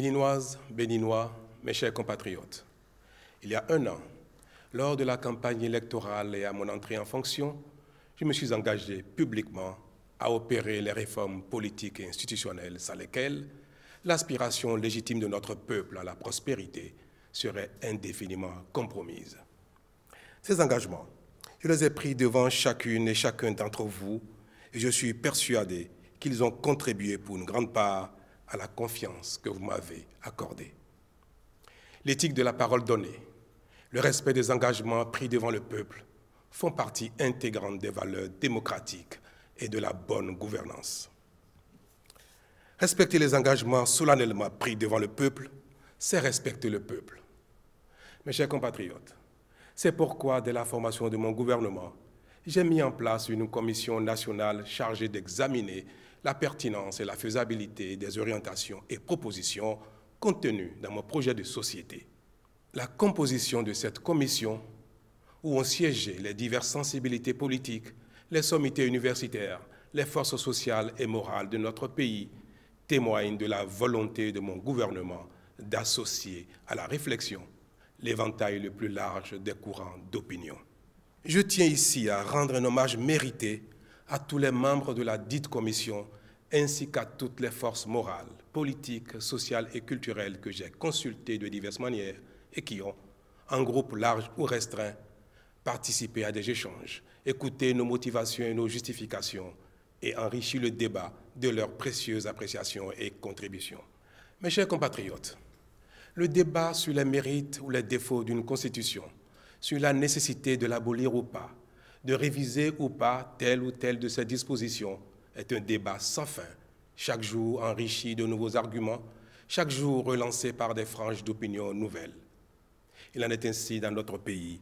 Béninoises, Béninois, mes chers compatriotes, il y a un an, lors de la campagne électorale et à mon entrée en fonction, je me suis engagé publiquement à opérer les réformes politiques et institutionnelles sans lesquelles l'aspiration légitime de notre peuple à la prospérité serait indéfiniment compromise. Ces engagements, je les ai pris devant chacune et chacun d'entre vous et je suis persuadé qu'ils ont contribué pour une grande part à la confiance que vous m'avez accordée. L'éthique de la parole donnée, le respect des engagements pris devant le peuple font partie intégrante des valeurs démocratiques et de la bonne gouvernance. Respecter les engagements solennellement pris devant le peuple, c'est respecter le peuple. Mes chers compatriotes, c'est pourquoi, dès la formation de mon gouvernement, j'ai mis en place une commission nationale chargée d'examiner la pertinence et la faisabilité des orientations et propositions contenues dans mon projet de société. La composition de cette commission, où ont siégé les diverses sensibilités politiques, les sommités universitaires, les forces sociales et morales de notre pays, témoigne de la volonté de mon gouvernement d'associer à la réflexion l'éventail le plus large des courants d'opinion. Je tiens ici à rendre un hommage mérité à tous les membres de la dite commission, ainsi qu'à toutes les forces morales, politiques, sociales et culturelles que j'ai consultées de diverses manières et qui ont, en groupe large ou restreint, participé à des échanges, écouté nos motivations et nos justifications et enrichi le débat de leurs précieuses appréciations et contributions. Mes chers compatriotes, le débat sur les mérites ou les défauts d'une constitution, sur la nécessité de l'abolir ou pas, de réviser ou pas telle ou telle de ces dispositions est un débat sans fin, chaque jour enrichi de nouveaux arguments, chaque jour relancé par des franges d'opinion nouvelles. Il en est ainsi dans notre pays,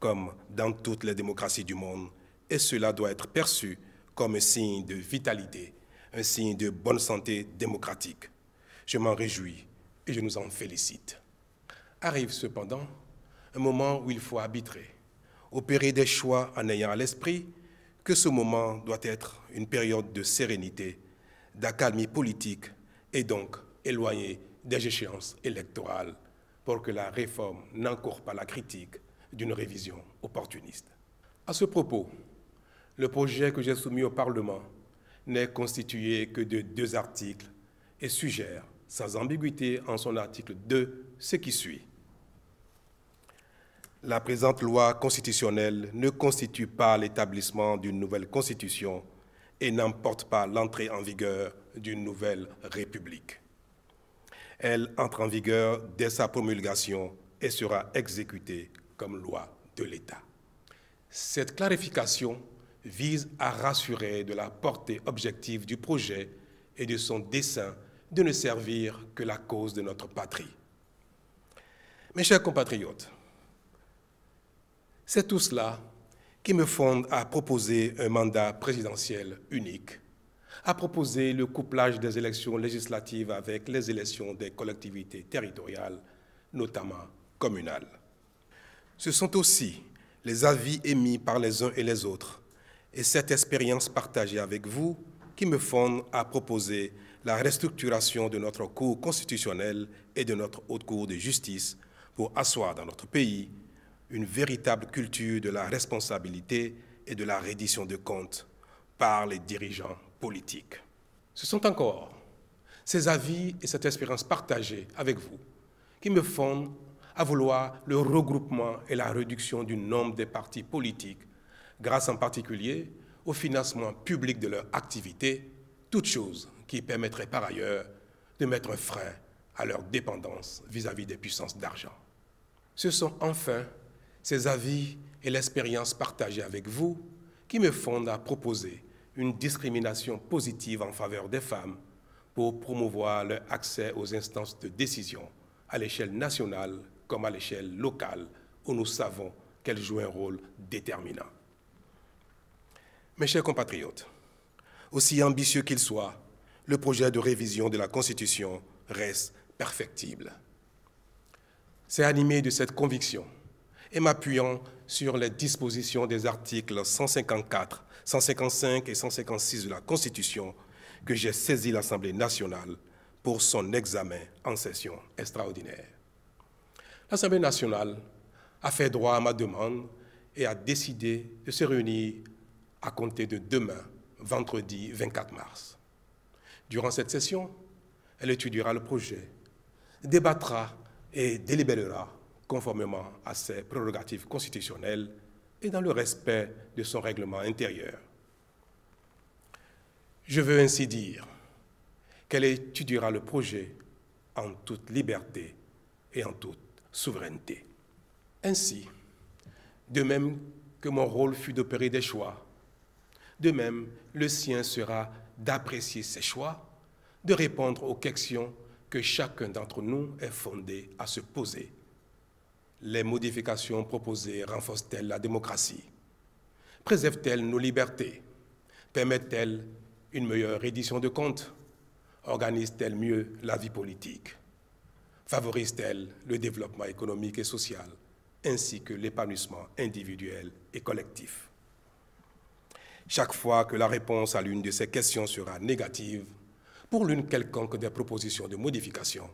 comme dans toutes les démocraties du monde, et cela doit être perçu comme un signe de vitalité, un signe de bonne santé démocratique. Je m'en réjouis et je nous en félicite. Arrive cependant un moment où il faut arbitrer opérer des choix en ayant à l'esprit que ce moment doit être une période de sérénité, d'accalmie politique et donc éloignée des échéances électorales pour que la réforme n'encourt pas la critique d'une révision opportuniste. À ce propos, le projet que j'ai soumis au Parlement n'est constitué que de deux articles et suggère, sans ambiguïté en son article 2, ce qui suit la présente loi constitutionnelle ne constitue pas l'établissement d'une nouvelle constitution et n'emporte pas l'entrée en vigueur d'une nouvelle république. Elle entre en vigueur dès sa promulgation et sera exécutée comme loi de l'État. Cette clarification vise à rassurer de la portée objective du projet et de son dessein de ne servir que la cause de notre patrie. Mes chers compatriotes, c'est tout cela qui me fonde à proposer un mandat présidentiel unique, à proposer le couplage des élections législatives avec les élections des collectivités territoriales, notamment communales. Ce sont aussi les avis émis par les uns et les autres et cette expérience partagée avec vous qui me fonde à proposer la restructuration de notre Cour constitutionnelle et de notre Haute Cour de justice pour asseoir dans notre pays une véritable culture de la responsabilité et de la reddition de comptes par les dirigeants politiques. Ce sont encore ces avis et cette espérance partagée avec vous qui me font à vouloir le regroupement et la réduction du nombre des partis politiques, grâce en particulier au financement public de leur activité, toute chose qui permettrait par ailleurs de mettre un frein à leur dépendance vis à -vis des puissances d'argent. Ce sont enfin ces avis et l'expérience partagée avec vous qui me fondent à proposer une discrimination positive en faveur des femmes pour promouvoir leur accès aux instances de décision à l'échelle nationale comme à l'échelle locale où nous savons qu'elles jouent un rôle déterminant. Mes chers compatriotes, aussi ambitieux qu'il soit, le projet de révision de la Constitution reste perfectible. C'est animé de cette conviction et m'appuyant sur les dispositions des articles 154, 155 et 156 de la Constitution que j'ai saisi l'Assemblée nationale pour son examen en session extraordinaire. L'Assemblée nationale a fait droit à ma demande et a décidé de se réunir à compter de demain, vendredi 24 mars. Durant cette session, elle étudiera le projet, débattra et délibérera conformément à ses prérogatives constitutionnelles et dans le respect de son règlement intérieur. Je veux ainsi dire qu'elle étudiera le projet en toute liberté et en toute souveraineté. Ainsi, de même que mon rôle fut d'opérer des choix, de même le sien sera d'apprécier ces choix, de répondre aux questions que chacun d'entre nous est fondé à se poser les modifications proposées renforcent-elles la démocratie Préservent-elles nos libertés Permettent-elles une meilleure édition de comptes Organisent-elles mieux la vie politique Favorisent-elles le développement économique et social ainsi que l'épanouissement individuel et collectif Chaque fois que la réponse à l'une de ces questions sera négative, pour l'une quelconque des propositions de modification,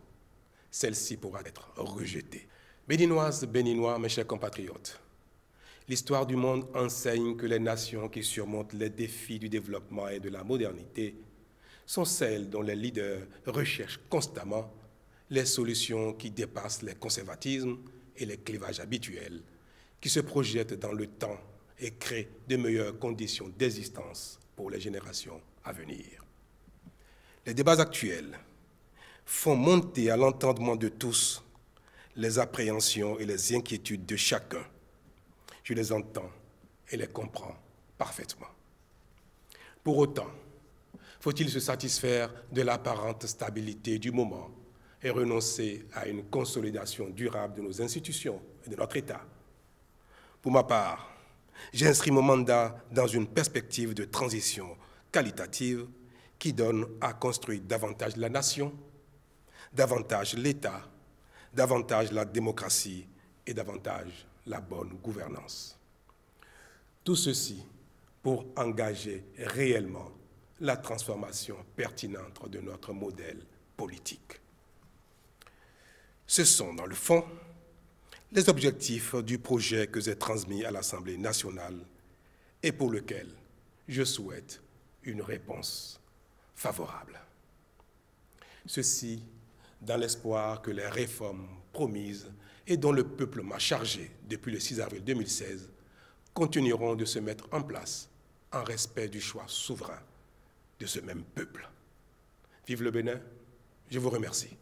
celle-ci pourra être rejetée. Béninoises, Béninois, mes chers compatriotes, l'histoire du monde enseigne que les nations qui surmontent les défis du développement et de la modernité sont celles dont les leaders recherchent constamment les solutions qui dépassent les conservatismes et les clivages habituels, qui se projettent dans le temps et créent de meilleures conditions d'existence pour les générations à venir. Les débats actuels font monter à l'entendement de tous les appréhensions et les inquiétudes de chacun. Je les entends et les comprends parfaitement. Pour autant, faut-il se satisfaire de l'apparente stabilité du moment et renoncer à une consolidation durable de nos institutions et de notre État Pour ma part, j'inscris mon mandat dans une perspective de transition qualitative qui donne à construire davantage la nation, davantage l'État davantage la démocratie et davantage la bonne gouvernance. Tout ceci pour engager réellement la transformation pertinente de notre modèle politique. Ce sont, dans le fond, les objectifs du projet que j'ai transmis à l'Assemblée nationale et pour lequel je souhaite une réponse favorable. Ceci dans l'espoir que les réformes promises et dont le peuple m'a chargé depuis le 6 avril 2016 continueront de se mettre en place en respect du choix souverain de ce même peuple. Vive le Bénin, je vous remercie.